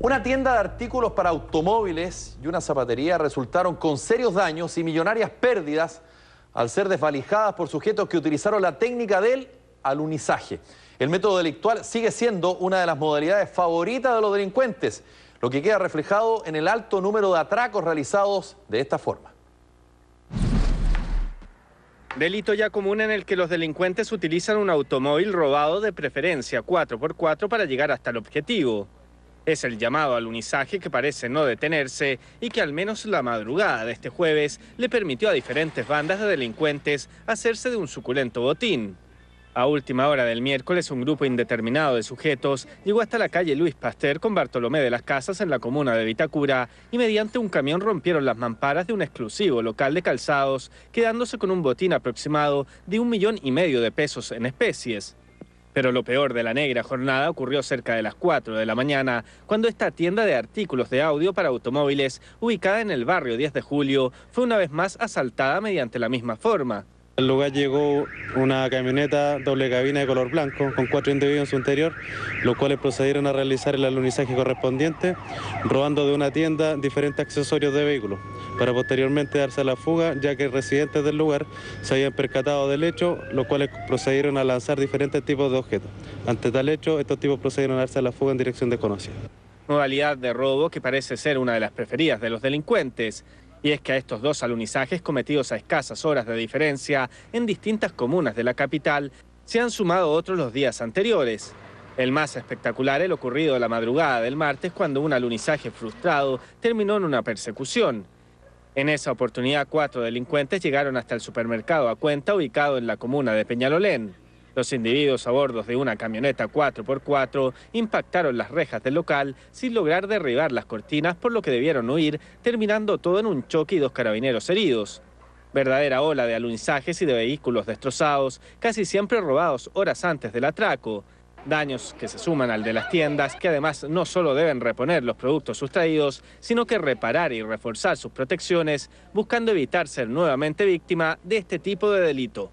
Una tienda de artículos para automóviles y una zapatería resultaron con serios daños y millonarias pérdidas al ser desvalijadas por sujetos que utilizaron la técnica del alunizaje. El método delictual sigue siendo una de las modalidades favoritas de los delincuentes, lo que queda reflejado en el alto número de atracos realizados de esta forma. Delito ya común en el que los delincuentes utilizan un automóvil robado de preferencia 4x4 para llegar hasta el objetivo. Es el llamado al unizaje que parece no detenerse y que al menos la madrugada de este jueves le permitió a diferentes bandas de delincuentes hacerse de un suculento botín. A última hora del miércoles, un grupo indeterminado de sujetos llegó hasta la calle Luis Pasteur con Bartolomé de las Casas en la comuna de Vitacura y mediante un camión rompieron las mamparas de un exclusivo local de calzados, quedándose con un botín aproximado de un millón y medio de pesos en especies. Pero lo peor de la negra jornada ocurrió cerca de las 4 de la mañana, cuando esta tienda de artículos de audio para automóviles, ubicada en el barrio 10 de julio, fue una vez más asaltada mediante la misma forma. Al lugar llegó una camioneta doble cabina de color blanco con cuatro individuos en su interior, los cuales procedieron a realizar el alunizaje correspondiente, robando de una tienda diferentes accesorios de vehículos para posteriormente darse a la fuga, ya que residentes del lugar se habían percatado del hecho, los cuales procedieron a lanzar diferentes tipos de objetos. Ante tal hecho, estos tipos procedieron a darse a la fuga en dirección desconocida. Modalidad de robo que parece ser una de las preferidas de los delincuentes. Y es que a estos dos alunizajes cometidos a escasas horas de diferencia en distintas comunas de la capital se han sumado otros los días anteriores. El más espectacular el ocurrido la madrugada del martes cuando un alunizaje frustrado terminó en una persecución. En esa oportunidad, cuatro delincuentes llegaron hasta el supermercado a cuenta ubicado en la comuna de Peñalolén. Los individuos a bordo de una camioneta 4x4 impactaron las rejas del local sin lograr derribar las cortinas, por lo que debieron huir, terminando todo en un choque y dos carabineros heridos. Verdadera ola de alunizajes y de vehículos destrozados, casi siempre robados horas antes del atraco. Daños que se suman al de las tiendas, que además no solo deben reponer los productos sustraídos, sino que reparar y reforzar sus protecciones, buscando evitar ser nuevamente víctima de este tipo de delito.